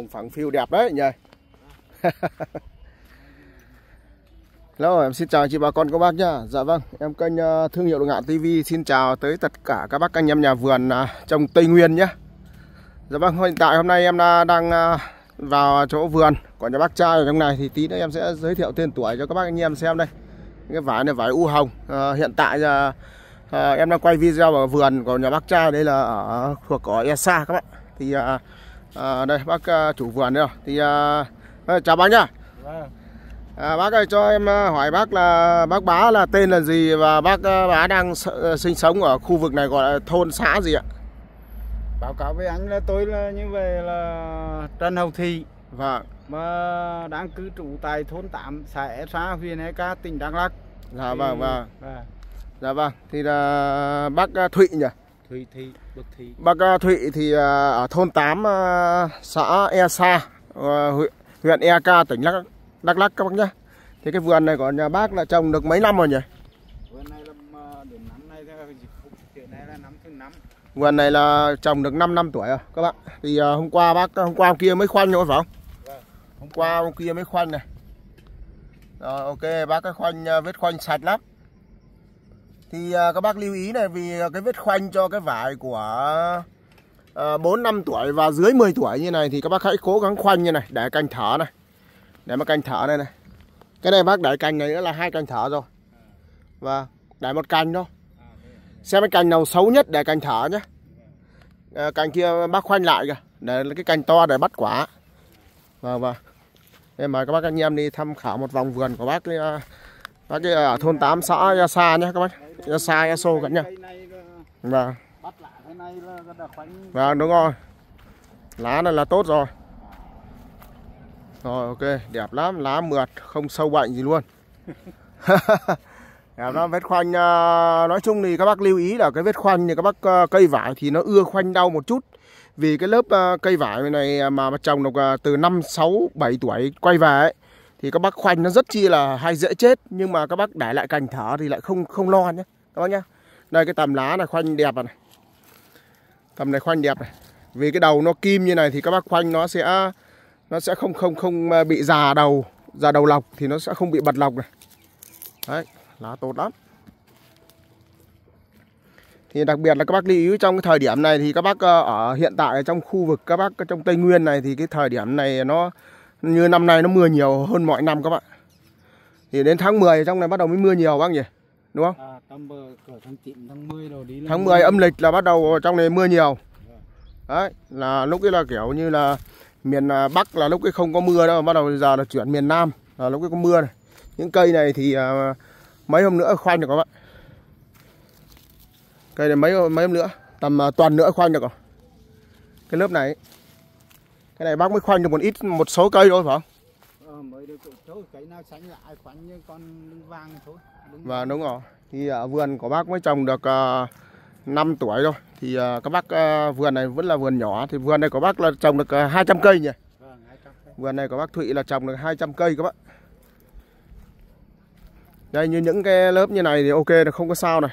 đồng phẳng phiêu đẹp đấy nhỉ Hello, em xin chào chị bà con các bác nhá. Dạ vâng, em kênh ờ, thương hiệu Ngạn TV xin chào tới tất cả các bác anh em nhà vườn à, trồng Tây Nguyên nhé Dạ vâng, hiện tại hôm nay em à, đang à, vào chỗ vườn của nhà bác trai ở trong này thì tí nữa em sẽ giới thiệu tên tuổi cho các bác anh em xem đây. Cái vải này vải u hồng. À, hiện tại à, à, em đang quay video ở vườn của nhà bác trai đây là ở thuộc của Esa các bạn. Thì à, à, đây bác à, chủ vườn đây rồi à. thì à, à, chào bác nhá vâng. à, bác ơi cho em hỏi bác là bác bá là tên là gì và bác bá đang sinh sống ở khu vực này gọi là thôn xã gì ạ báo cáo với anh là tôi là như vậy là Trần Hồng Thị vâng mà đang cư trú tại thôn 8 xã e xã huyện Eka tỉnh Đắk Lắk dạ vâng, vâng vâng dạ vâng thì là bác Thụy nhỉ Thụy Thị, Bậc Thị. Bác à, Thụy thì à, ở thôn 8 à, xã E Sa, ờ, huyện EK tỉnh Đắk Đắk Lắk các bác nhé. Thì cái vườn này của nhà bác là trồng được mấy năm rồi nhỉ? Vườn này là đến năm nay hiện nay là năm thứ 5. Vườn này là trồng được 5 năm tuổi rồi các bạn. Thì hôm qua bác hôm qua hôm kia mới khoanh rồi phải không? Vâng. Hôm qua hôm kia mới khoanh này. Rồi ok bác cái khoanh vết khoanh sạch lắm thì à, các bác lưu ý này vì à, cái vết khoanh cho cái vải của à, bốn 4 5 tuổi và dưới 10 tuổi như này thì các bác hãy cố gắng khoanh như này để canh thở này. Để mà canh thở này này. Cái này bác để cành này nữa là hai cành thở rồi. Và vâng, để một cành thôi. Xem cái cành nào xấu nhất để cành thở nhé. À, cành kia bác khoanh lại kìa, để cái cành to để bắt quả. Vâng vâng. Em mời các bác anh em đi tham khảo một vòng vườn của bác à, ấy, bác ở thôn 8 xã Gia Sa nhé các bác ra xa ra xô cả nha vâng vâng đúng rồi lá này là tốt rồi rồi ok đẹp lắm lá mượt không sâu bệnh gì luôn đẹp lắm vết khoanh à, nói chung thì các bác lưu ý là cái vết khoanh thì các bác à, cây vải thì nó ưa khoanh đau một chút vì cái lớp à, cây vải này mà trồng được từ năm sáu bảy tuổi quay về ấy thì các bác khoanh nó rất chi là hay dễ chết nhưng mà các bác để lại cành thở thì lại không không lo nhé các bác nhá đây cái tầm lá này khoanh đẹp này tầm này khoanh đẹp này vì cái đầu nó kim như này thì các bác khoanh nó sẽ nó sẽ không không không ờ, bị già đầu già đầu lọc thì nó sẽ không bị bật lọc này đấy lá tốt lắm thì đặc biệt là các bác lưu ý trong cái thời điểm này thì các bác ờ, ở hiện tại trong khu vực các bác trong Tây Nguyên này thì cái thời điểm này nó như năm nay nó mưa nhiều hơn mọi năm các bạn thì đến tháng 10 trong này bắt đầu mới mưa nhiều bác nhỉ đúng không à, tháng, 9, 10 âm lịch là bắt đầu trong này mưa nhiều vâng. đấy là lúc ấy là kiểu như là miền à, Bắc là lúc ấy không có mưa đâu bắt đầu giờ là chuyển miền Nam là lúc ấy có mưa này những cây này thì à, mấy hôm nữa khoanh được các bạn cây này mấy mấy hôm nữa tầm tuần nữa khoanh được rồi cái lớp này ấy cái này bác mới khoanh được một ít một số cây thôi phải không ờ, mới được số cây nào xanh lại khoanh như con vàng thôi đúng vâng, và đúng rồi thì ở à, vườn của bác mới trồng được uh, à, 5 tuổi rồi thì uh, các bác uh, vườn này vẫn là vườn nhỏ thì vườn này của bác là trồng được uh, 200 cây nhỉ vâng, 200 cây. vườn này của bác Thụy là trồng được 200 cây các bạn đây như những cái lớp như này thì ok là không có sao này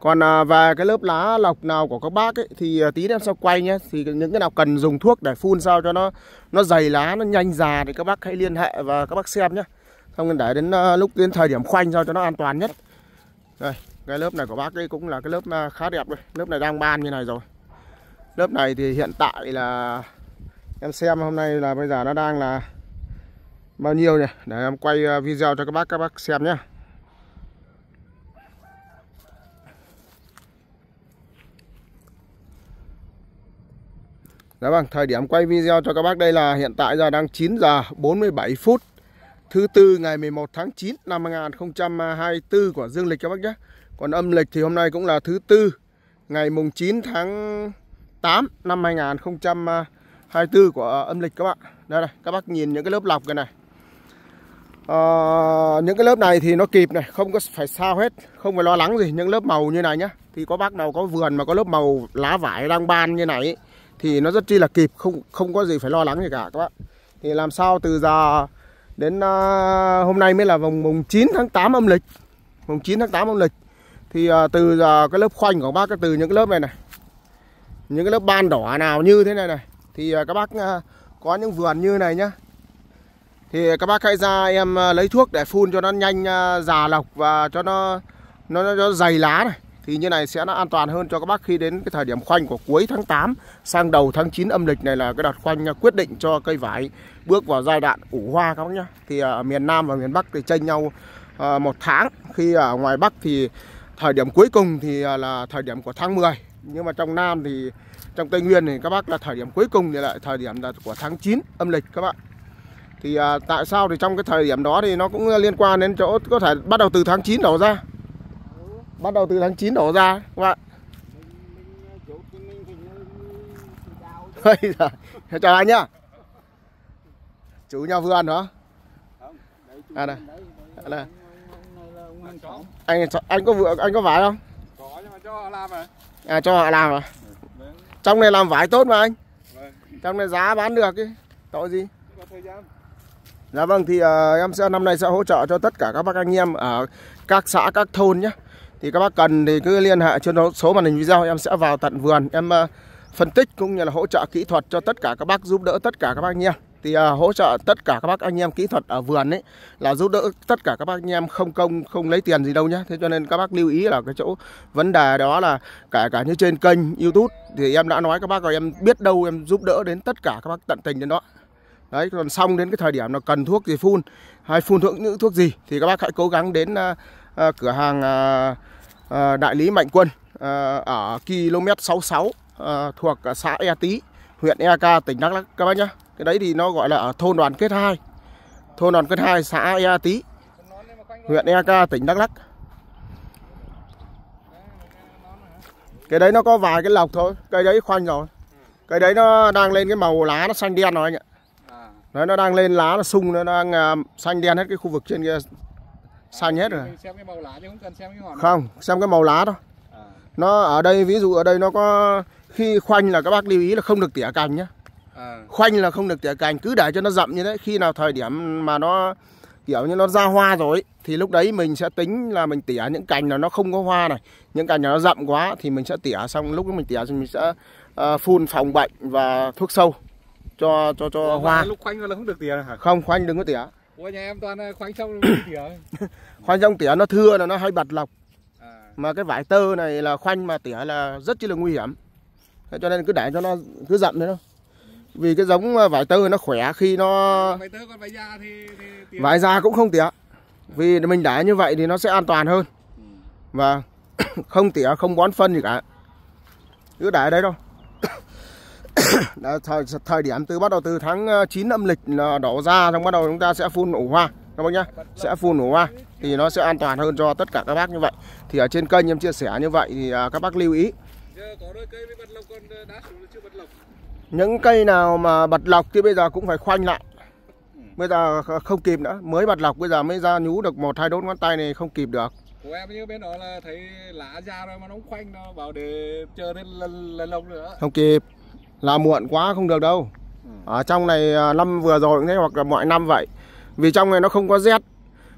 còn à, về cái lớp lá lọc nào của các bác ấy, thì à, tí em sau quay nhé thì những cái nào cần dùng thuốc để phun sao cho nó nó dày lá nó nhanh già thì các bác hãy liên hệ và các bác xem nhé xong để đến à, lúc đến thời điểm khoanh sao cho nó an toàn nhất đây cái lớp này của bác ấy cũng là cái lớp khá đẹp rồi lớp này đang ban như này rồi lớp này thì hiện tại là em xem hôm nay là bây giờ nó đang là bao nhiêu nhỉ để em quay video cho các bác các bác xem nhé Dạ vâng, thời điểm quay video cho các bác đây là hiện tại giờ đang 9 giờ 47 phút thứ tư ngày 11 tháng 9 năm 2024 của dương lịch các bác nhé. Còn âm lịch thì hôm nay cũng là thứ tư ngày mùng 9 tháng 8 năm 2024 của âm lịch các bạn. Đây này, các bác nhìn những cái lớp lọc cái này. À, những cái lớp này thì nó kịp này, không có phải sao hết, không phải lo lắng gì. Những lớp màu như này nhá. Thì có bác nào có vườn mà có lớp màu lá vải đang ban như này ấy, thì nó rất chi là kịp không không có gì phải lo lắng gì cả các bạn thì làm sao từ giờ đến uh, hôm nay mới là vòng mùng 9 tháng 8 âm lịch mùng 9 tháng 8 âm lịch thì uh, từ giờ cái lớp khoanh của bác từ những cái lớp này này những cái lớp ban đỏ nào như thế này này thì uh, các bác uh, có những vườn như này nhá thì các bác hãy ra em lấy thuốc để phun cho nó nhanh già lọc và cho nó, nó, nó dày lá này thì như này sẽ nó an toàn hơn cho các bác khi đến cái thời điểm khoanh của cuối tháng 8 sang đầu tháng 9 âm lịch này là cái đợt khoanh à, quyết định cho cây vải bước vào giai đoạn ủ hoa các bác nhá. Thì à, ở miền Nam và miền Bắc thì chênh nhau à, một tháng khi ở ngoài Bắc thì thời điểm cuối cùng thì là thời điểm của tháng 10 nhưng mà trong Nam thì trong Tây Nguyên thì các bác là thời điểm cuối cùng thì lại thời điểm là của tháng 9 âm lịch các bạn thì à, tại sao thì trong cái thời điểm đó thì nó cũng liên quan đến chỗ có thể bắt đầu từ tháng 9 đầu ra bắt đầu từ tháng 9 đổ ra các bạn Ôi chào anh nhá Chú nhà ăn hả? À đây, à, đây. Anh, anh có vừa, anh có vải không? Có cho họ làm à cho họ làm à? Trong này làm vải tốt mà anh Trong này giá bán được ấy Tội gì? Dạ vâng thì uh, em sẽ năm nay sẽ hỗ trợ cho tất cả các bác anh em ở các xã các thôn nhé thì các bác cần thì cứ liên hệ trên số màn hình video em sẽ vào tận vườn em ờ, phân tích cũng như là hỗ trợ kỹ thuật cho tất cả các bác giúp đỡ tất cả các bác nha thì à, hỗ trợ tất cả các bác anh em kỹ thuật ở vườn ấy là giúp đỡ tất cả các bác anh em không công không lấy tiền gì đâu nhá thế cho nên các bác lưu ý là cái chỗ vấn đề đó là cả cả như trên kênh youtube thì em đã nói các bác rồi em biết đâu em giúp đỡ đến tất cả các bác tận tình đến đó đấy còn xong đến cái thời điểm nó cần thuốc gì phun hay phun thuốc những thuốc gì thì các bác hãy cố gắng đến uh, Ờ, cửa hàng ờ, ờ, đại lý Mạnh Quân ở km 66 thuộc xã E Tý, huyện EK, tỉnh Đắk Lắk các bác nhá. Cái đấy thì nó gọi là ở thôn Đoàn Kết 2. Thôn Đoàn Kết 2 xã E Tý, huyện EK, tỉnh Đắk Lắk. Cái đấy nó có vài cái lọc thôi, cây đấy khoanh rồi. Cây đấy nó đang lên cái màu lá nó xanh đen rồi anh ạ. À. Đấy, nó đang lên lá nó sung nó đang uh, xanh đen hết cái khu vực trên kia xanh hết rồi xem cái màu lá chứ không cần xem cái ngọn không xem cái màu lá thôi à. nó ở đây ví dụ ở đây nó có khi khoanh là các bác lưu ý là không được tỉa cành nhá à. khoanh là không được tỉa cành cứ để cho nó rậm như thế khi nào thời điểm mà nó kiểu như nó ra hoa rồi thì lúc đấy mình sẽ tính là mình tỉa những cành là nó không có hoa này những cành là nó rậm quá thì mình sẽ tỉa xong lúc mình tỉa thì mình sẽ uh, phun phòng bệnh và thuốc sâu cho cho cho Ủa, dạ, hoa lúc khoanh là không được tỉa hả không khoanh đừng có tỉa Ủa nhà em toàn khoanh trong tỉa Khoanh trong tỉa nó thưa là nó hay bật lọc à. Mà cái vải tơ này là khoanh mà tỉa là rất chi là nguy hiểm thế Cho nên cứ để cho nó cứ rậm thế thôi Vì cái giống à, vải tơ nó khỏe khi nó Vải tơ còn vải da thì, thì Vải da cũng không tỉa Vì mình để như vậy thì nó sẽ an toàn hơn ừ. Và không tỉa không bón phân gì cả Cứ để đấy đây thôi đã, thời, thời điểm từ bắt đầu từ tháng 9 ờ, âm lịch là đổ ra xong bắt đầu chúng ta sẽ phun ủ hoa các bác nhá sẽ phun ủ hoa thì nó sẽ an toàn hơn cho tất cả các bác như vậy thì ở trên kênh em chia sẻ như vậy thì ờ, các bác lưu ý những cây nào mà bật lọc thì bây giờ cũng phải khoanh lại bây giờ không kịp nữa mới bật lọc bây giờ mới ra nhú được một hai đốt ngón tay này không kịp được của em như bên đó là thấy lá ra rồi mà nó khoanh nó bảo để chờ đến lần lần lồng nữa không kịp là muộn quá không được đâu ở ừ. à, trong này à, năm vừa rồi cũng thế hoặc là mọi năm vậy vì trong này nó không có rét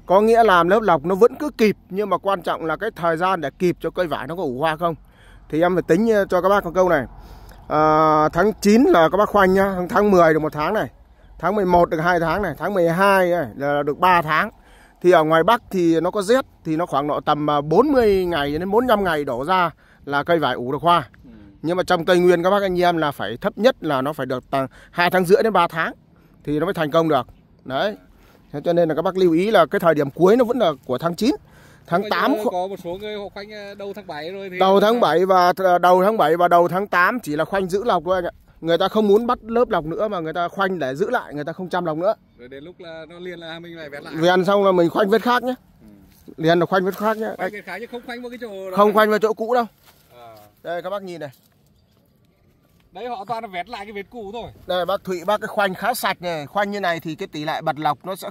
có nghĩa là lớp lọc nó vẫn cứ kịp nhưng mà quan trọng là cái thời gian để kịp cho cây vải nó có ủ hoa không thì em phải tính à, cho các bác một câu này à, tháng 9 là các bác khoanh nhá tháng 10 được một tháng này tháng 11 được hai tháng này tháng 12 ấy, là được 3 tháng thì ở ngoài Bắc thì nó có rét thì nó khoảng độ tầm 40 ngày đến 45 ngày đổ ra là cây vải ủ được hoa nhưng mà trong Tây Nguyên các bác anh em là phải thấp nhất là nó phải được tầm hai tháng rưỡi đến 3 tháng thì nó mới thành công được đấy thế cho nên là các bác lưu ý là cái thời điểm cuối nó vẫn là của tháng 9 tháng 8 có một số người họ khoanh ờ, đầu tháng 7 rồi thì đầu tháng 7 ờ, và đầu tháng 7 và đầu tháng 8 chỉ là khoanh giữ lọc thôi anh ạ người ta không muốn bắt lớp lọc nữa mà người ta khoanh để giữ lại người ta không chăm lọc nữa rồi đến lúc là nó liền là mình lại vét lại vén xong là mình khoanh vết khác nhé ừ. liền là khoanh vết khác nhé khoanh vết khác chứ không khoanh vào cái chỗ đó. không khoanh vào chỗ cũ đâu ờ. đây các bác nhìn này Đấy họ toàn là vét lại cái vết cũ thôi. Đây bác Thụy bác cái khoanh khá sạch này, khoanh như này thì cái tỷ lệ bật lọc nó sẽ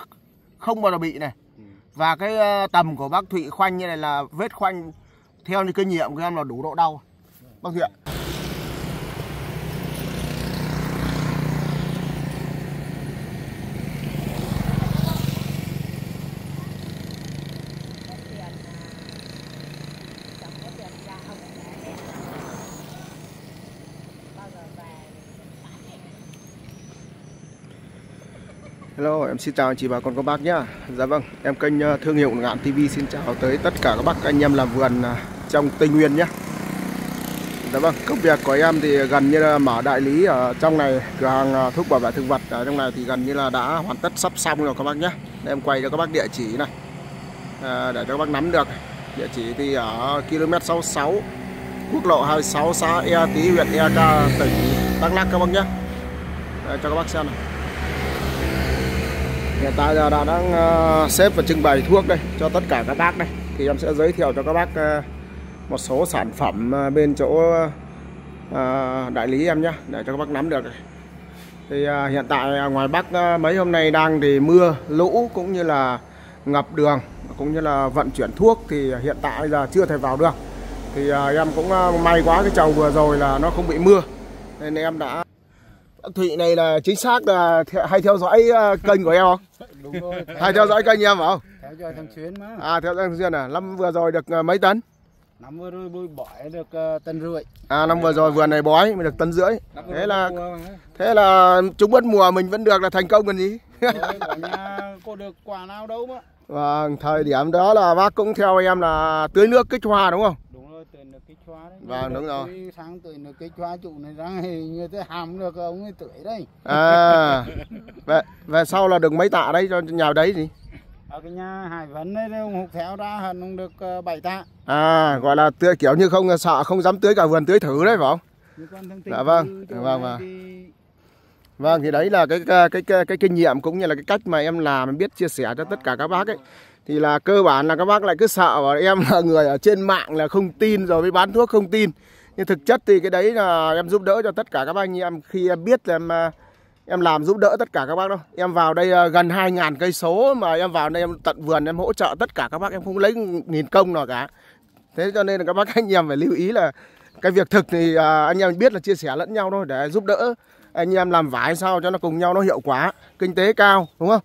không bao giờ bị này. Ừ. Và cái ờ, tầm của bác Thụy khoanh như này là vết khoanh theo như kinh nghiệm của em là đủ độ đau. Bác Thụy ạ. em xin chào anh chị và con cô bác nhá Dạ vâng, em kênh ờ, Thương hiệu Ngạn TV xin chào tới tất cả các bác anh em làm vườn ờ, trong Tây Nguyên nhá Dạ vâng, công việc của em thì gần như là mở đại lý ở trong này Cửa hàng ờ, thuốc bảo vệ thực vật ở trong này thì gần như là đã hoàn tất sắp xong rồi các bác nhá Em quay cho các bác địa chỉ này Để cho các bác nắm được Địa chỉ thì ở km 66 Quốc lộ 26 xã E Tí huyện EK tỉnh Đắk Lắk các bác nhá Để cho các bác xem này người ta giờ đã đang ờ, xếp và trưng bày thuốc đây cho tất cả các bác đây thì em sẽ giới thiệu cho các bác ờ, một số sản phẩm ờ, bên chỗ đại lý em nhé để cho các bác nắm được thì hiện tại ngoài Bắc mấy hôm nay đang thì mưa lũ cũng như là ngập đường cũng như là vận chuyển thuốc thì hiện tại giờ chưa thể vào được thì em cũng may quá cái chồng vừa rồi là nó không bị mưa nên em đã Thụy này là chính xác là hay theo dõi kênh của em không? Đúng rồi. Hay theo dõi kênh em phải không? Theo dõi thằng chuyến mà. À theo dõi thằng chuyến à, năm vừa rồi được ờ, mấy tấn? Năm vừa rồi bôi bói được uh, tấn rưỡi. À năm vừa rồi vừa này bói mới được tấn rưỡi. Thế là thế là chúng mất mùa mình vẫn được là thành công còn gì. Rồi, nhà cô được quả nào đâu mà. Vâng, thời điểm đó là bác cũng theo em là tưới nước kích hoa đúng không? chóa đấy vâng đúng rồi sáng tuổi được cái chóa trụ này ra thì người ta hàm được ông ấy tuổi đấy à về về sau là được mấy tạ đấy cho nhà đấy gì ở cái nhà hải vấn đấy ông hục théo ra hận ông được ờ, bảy tạ à gọi là tưới kiểu như không sợ không dám tưới cả vườn tưới thử đấy phải không dạ vâng, dạ vâng vâng vâng thì... vâng thì đấy là cái cái cái, cái kinh nghiệm cũng như là cái cách mà em làm em biết chia sẻ cho tất cả các bác ấy thì là cơ bản là các bác lại cứ sợ và em là người ở trên mạng là không tin rồi mới bán thuốc không tin nhưng thực chất thì cái đấy là em giúp đỡ cho tất cả các anh em khi em biết là em à, em làm giúp đỡ tất cả các bác đâu em vào đây à, gần 2 ngàn cây số mà em vào đây em tận vườn em hỗ trợ tất cả các bác em không lấy nghìn công nào cả thế cho nên là các bác anh em phải lưu ý là cái việc thực thì à, anh em biết là chia sẻ lẫn nhau thôi để giúp đỡ anh em làm vải sao cho nó cùng nhau nó hiệu quả kinh tế cao đúng không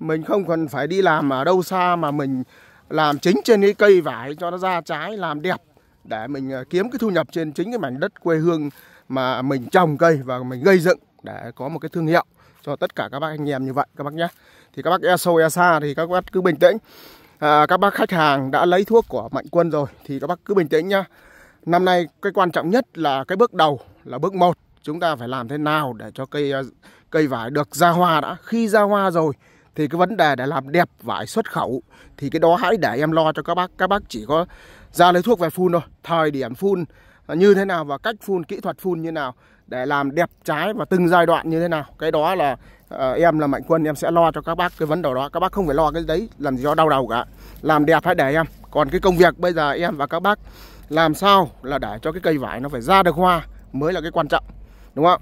mình không cần phải đi làm ở đâu xa mà mình làm chính trên cái cây vải cho nó ra trái làm đẹp để mình ờ, kiếm cái thu nhập trên chính cái mảnh đất quê hương mà mình trồng cây và mình gây dựng để có một cái thương hiệu cho tất cả các bác anh em như vậy các bác nhé thì các bác e sâu e xa thì các bác cứ bình tĩnh à, các bác khách hàng đã lấy thuốc của mạnh quân rồi thì các bác cứ bình tĩnh nhá năm nay cái quan trọng nhất là cái bước đầu là bước một chúng ta phải làm thế nào để cho cây ờ, cây vải được ra hoa đã khi ra hoa rồi thì cái vấn đề để làm đẹp vải xuất khẩu thì cái đó hãy để em lo cho các bác các bác chỉ có ra lấy thuốc về phun thôi thời điểm phun như thế nào và cách phun kỹ thuật phun như nào để làm đẹp trái và từng giai đoạn như thế nào cái đó là uh, em là mạnh quân em sẽ lo cho các bác cái vấn đề đó các bác không phải lo cái đấy làm gì đó đau đầu cả làm đẹp hãy để em còn cái công việc bây giờ em và các bác làm sao là để cho cái cây vải nó phải ra được hoa mới là cái quan trọng đúng không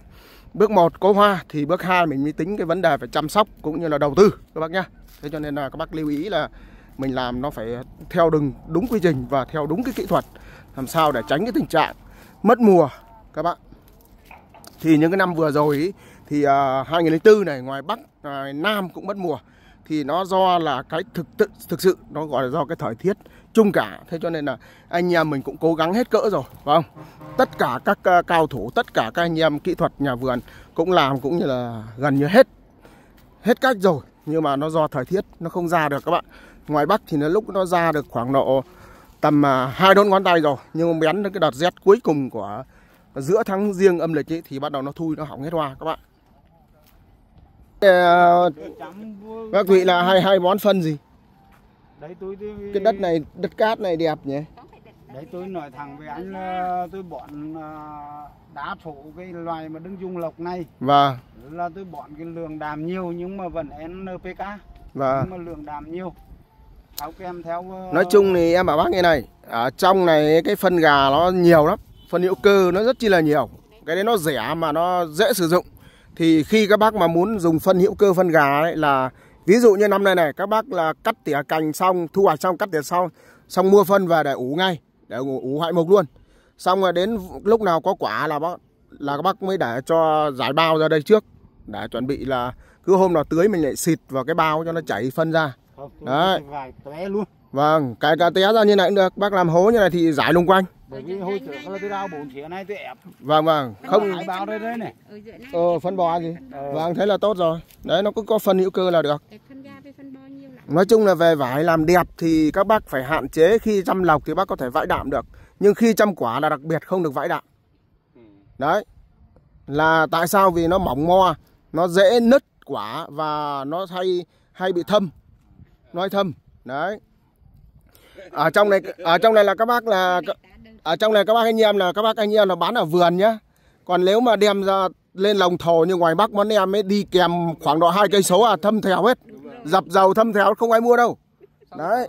Bước 1 có hoa thì bước 2 mình mới tính cái vấn đề phải chăm sóc cũng như là đầu tư các bác nhá. Thế cho nên là các bác lưu ý là mình làm nó phải theo đúng đúng quy trình và theo đúng cái kỹ thuật làm sao để tránh cái tình trạng mất mùa các bạn. Thì những cái năm vừa rồi ý, thì uh, à, 2004 này ngoài Bắc ngoài Nam cũng mất mùa thì nó do là cái thực thực sự nó gọi là do cái thời tiết chung cả thế cho nên là anh em mình cũng cố gắng hết cỡ rồi phải không tất cả các ờ, cao thủ tất cả các anh em kỹ thuật nhà vườn cũng làm cũng như là gần như hết hết cách rồi nhưng mà nó do thời tiết nó không ra được các bạn ngoài bắc thì nó lúc nó ra được khoảng độ tầm à, hai uh, đốt ngón tay rồi nhưng mà bén cái đợt rét cuối cùng của giữa tháng riêng âm lịch ấy, thì bắt đầu nó thui nó hỏng hết hoa các bạn các ờ, vị là hai hai bón phân gì đấy tôi cái đất này đất cát này đẹp nhỉ đấy tôi nói thẳng với anh ờ, tôi bọn ờ, đá thổ cái loài mà đứng dung lộc này và là tôi bọn cái lượng đàm nhiều nhưng mà vẫn NPK và nhưng mà lượng đàm nhiều tháo kem theo ờ, nói chung thì em bảo bác nghe này ở à, trong này cái phân gà nó nhiều lắm phân hữu cơ nó rất chi là nhiều cái đấy nó rẻ mà nó dễ sử dụng thì khi các bác mà muốn dùng phân hữu cơ phân gà đấy là Ví dụ như năm nay này các bác là cắt tỉa cành xong, thu hoạch xong cắt tỉa xong, xong mua phân về để ủ ngay, để ủ, ủ hoại mục luôn. Xong rồi đến lúc nào có quả là bác là các bác mới để cho giải bao ra đây trước để chuẩn bị là cứ hôm nào tưới mình lại xịt vào cái bao cho nó chảy phân ra. Không, Đấy. Vâng, cái cá té ra như này cũng được, bác làm hố như này thì giải lung quanh bởi vì hồi trước là tôi đào bốn phía này tôi ép vâng vâng không hải bao đây đấy này ờ phân bò gì vàng thấy là tốt rồi đấy nó cứ có phân hữu cơ là được nói chung là về vải làm đẹp thì các bác phải hạn chế khi chăm lọc thì bác có thể vãi đạm được nhưng khi chăm quả là đặc biệt không được vãi đạm đấy là tại sao vì nó mỏng mo nó dễ nứt quả và nó hay hay bị thâm nói thâm đấy ở trong này ở trong này là các bác là ở trong này các bác anh em là các bác anh em là bán ở vườn nhá còn nếu mà đem ra lên lồng thổ như ngoài bắc món em ấy đi kèm khoảng độ hai cây số à thâm thèo hết dập dầu thâm thèo không ai mua đâu đấy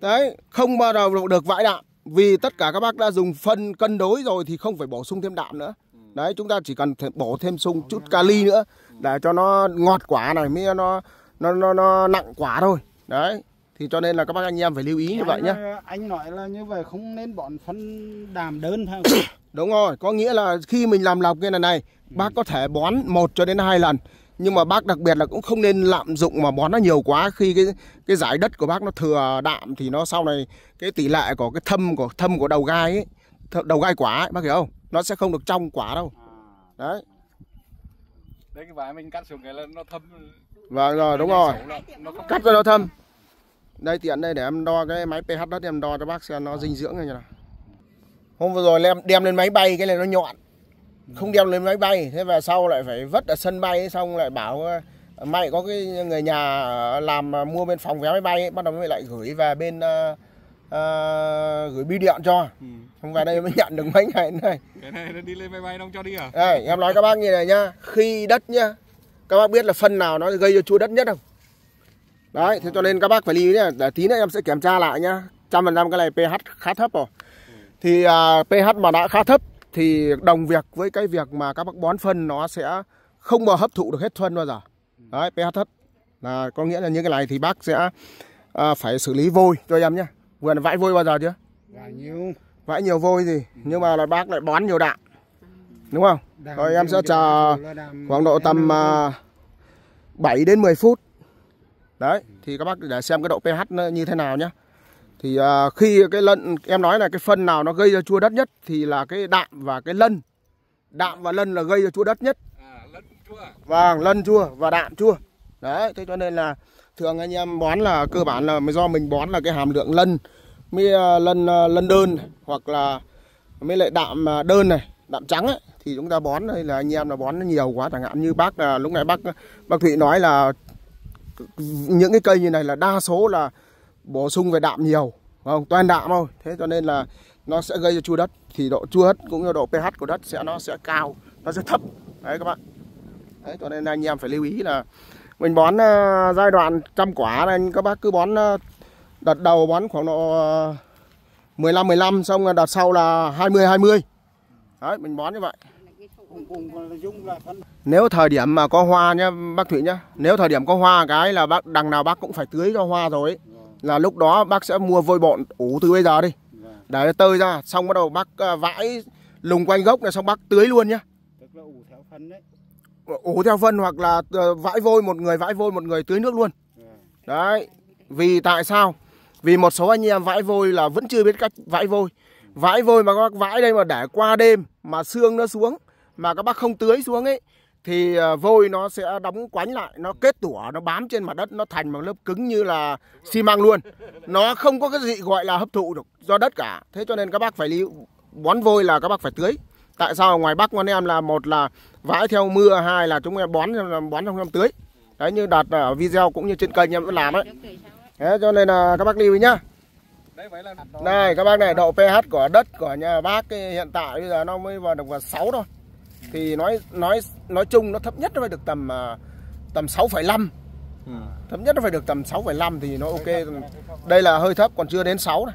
đấy không bao giờ được vãi đạm vì tất cả các bác đã dùng phân cân đối rồi thì không phải bổ sung thêm đạm nữa đấy chúng ta chỉ cần bổ thêm sung chút kali nữa để cho nó ngọt quả này mới nó nó nó, nó nặng quả thôi đấy thì cho nên là các bác anh em phải lưu ý như vậy nhé anh nói là như vậy không nên bọn phân đàm đơn thôi đúng rồi có nghĩa là khi mình làm lọc như này này ừ. bác có thể bón một cho đến hai lần nhưng mà bác đặc biệt là cũng không nên lạm dụng mà bón nó nhiều quá khi cái cái giải đất của bác nó thừa đạm thì nó sau này cái tỷ lệ của cái thâm của thâm của đầu gai ấy đầu gai quả ấy, bác hiểu không nó sẽ không được trong quả đâu à. đấy đấy cái vải mình cắt xuống cái là nó thâm vâng rồi đúng rồi cắt ra nó thâm đây tiện đây để em đo cái máy pH đất em đo cho bác xem nó vâng. dinh dưỡng như nào. Hôm vừa rồi em đem lên máy bay cái này nó nhọn. Vâng. Không đem lên máy bay, thế về sau lại phải vất ở sân bay xong lại bảo ờ, mày có cái người nhà làm ờ, mua bên phòng vé máy bay ấy, bắt đầu mới lại gửi về bên uh, uh, gửi bưu điện cho không ừ. về đây mới nhận được mấy ngày này cái này nó đi lên máy bay không cho đi à đây, em nói các bác như này nhá khi đất nhá các bác biết là phân nào nó gây cho chua đất nhất không đấy thế cho nên các bác phải lưu ý nhé để tí nữa em sẽ kiểm tra lại nhá trăm phần trăm cái này ph khá thấp rồi thì uh, ph mà đã khá thấp thì đồng việc với cái việc mà các bác bón phân nó sẽ không mà hấp thụ được hết phân bao giờ đấy ph thấp là có nghĩa là những cái này thì bác sẽ uh, phải xử lý vôi cho em nhé vườn vãi vôi bao giờ chưa vãi nhiều vãi nhiều vôi gì nhưng mà là bác lại bón nhiều đạm đúng không rồi em sẽ chờ khoảng độ tầm uh, 7 à, đến 10 phút đấy thì các bác để xem cái độ pH nó như thế nào nhé thì uh, khi cái lân em nói là cái phân nào nó gây ra chua đất nhất thì là cái đạm và cái lân đạm và lân là gây ra chua đất nhất à, lân chua. vâng lân chua và đạm chua đấy thế cho nên là thường anh em bón là cơ bản là do mình bón là cái hàm lượng lân mới à, lân à, lân đơn này, hoặc là mới lại đạm đơn này đạm trắng ấy, thì chúng ta bón đây là anh em là bón nó nhiều quá chẳng hạn như bác là lúc này bác bác thụy nói là những cái cây như này là đa số là bổ sung về đạm nhiều không toàn đạm thôi thế cho nên là nó sẽ gây cho chua đất thì độ chua đất cũng như độ pH của đất sẽ nó sẽ cao nó sẽ thấp đấy các bạn đấy cho nên anh em phải lưu ý là mình bón uh, giai đoạn trăm quả này các bác cứ bón uh, đợt đầu bón khoảng độ uh, 15 15 xong đợt sau là 20 20 đấy mình bón như vậy nếu thời điểm mà có hoa nhá bác thủy nhá, nếu thời điểm có hoa cái là bác đằng nào bác cũng phải tưới cho hoa rồi Là lúc đó bác sẽ mua vôi bộn ủ từ bây giờ đi. Để nó tơi ra, xong bắt đầu bác ờ, vãi lùng quanh gốc này xong bác tưới luôn nhá. ủ theo phân Ủ theo phân hoặc là ờ, vãi vôi một người vãi vôi một người tưới nước luôn. Đấy, vì tại sao? Vì một số anh em vãi vôi là vẫn chưa biết cách vãi vôi. Vãi vôi mà các bác vãi đây mà để qua đêm mà xương nó xuống mà các bác không tưới xuống ấy thì ờ, vôi nó sẽ đóng quánh lại, nó kết tủa, nó bám trên mặt đất, nó thành một lớp cứng như là xi măng luôn. Nó không có cái gì gọi là hấp thụ được do đất cả. Thế cho nên các bác phải lưu bón vôi là các bác phải tưới. Tại sao ngoài Bắc con em là một là vãi theo mưa, hai là chúng em bón bón trong năm tưới. Đấy như đạt ở video cũng như trên kênh em vẫn làm đấy. Thế cho nên là các bác lưu ý nhá. Này các bác này độ pH của đất của nhà bác hiện tại bây giờ nó mới vào được vào sáu thôi thì nói nói nói chung nó thấp nhất nó phải được tầm à, tầm 6,5 ừ. thấp nhất nó phải được tầm 6,5 thì nó ok đây là hơi thấp còn chưa đến 6 này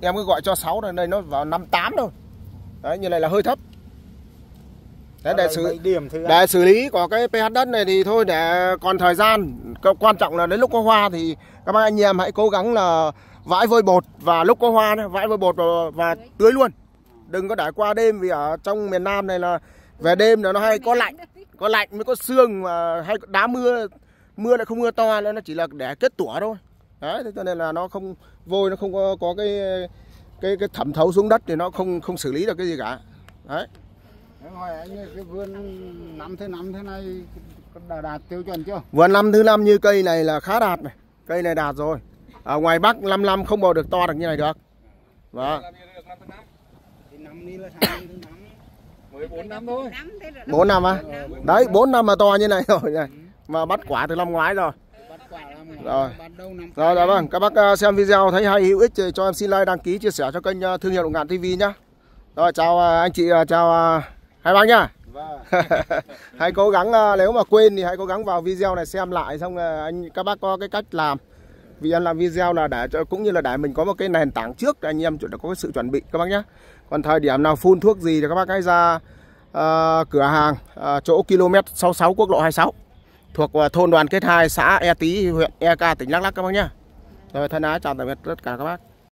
em cứ gọi cho 6 này đây nó vào 58 thôi đấy như này là hơi thấp Đấy, để xử điểm để xử lý của cái pH đất này thì thôi để còn thời gian quan trọng là đến lúc có hoa thì các bác anh em hãy cố gắng là vãi vôi bột và lúc có hoa vãi vôi bột và, và tưới luôn đừng có để qua đêm vì ở trong miền Nam này là về đêm là nó hay có lạnh có lạnh mới có sương và hay đá mưa mưa lại không mưa to nên nó chỉ là để kết tủa thôi đấy thế cho nên là nó không vôi nó không có có cái cái cái thẩm thấu xuống đất thì nó không không xử lý được cái gì cả đấy hỏi anh ơi, cái vườn năm thứ năm thế này đã đạt tiêu chuẩn chưa vườn năm thứ năm như cây này là khá đạt này cây này đạt rồi ở ngoài bắc năm năm không bao được to được như này được vâng. 14 năm thôi 4 năm á à? Đấy 4 năm mà to như này rồi này Mà bắt quả từ năm ngoái rồi rồi rồi dạ vâng các bác ờ, xem video thấy hay hữu ích thì cho em xin like đăng ký chia sẻ cho kênh ờ, thương hiệu ngạn tv nhá rồi chào anh chị chào hai bác nhá vâng. hãy cố gắng nếu mà quên thì hãy cố gắng vào video này xem lại xong anh các bác có cái cách làm vì em làm video là để cũng như là để mình có một cái nền tảng trước để anh em chuẩn có cái sự chuẩn bị các bác nhé còn thời điểm nào phun thuốc gì thì các bác hãy ra uh, cửa hàng uh, chỗ km 66 quốc lộ 26 thuộc uh, thôn đoàn kết 2 xã E Tý huyện EK tỉnh Đắk lắc các bác nhé rồi thân ái chào tạm biệt tất cả các bác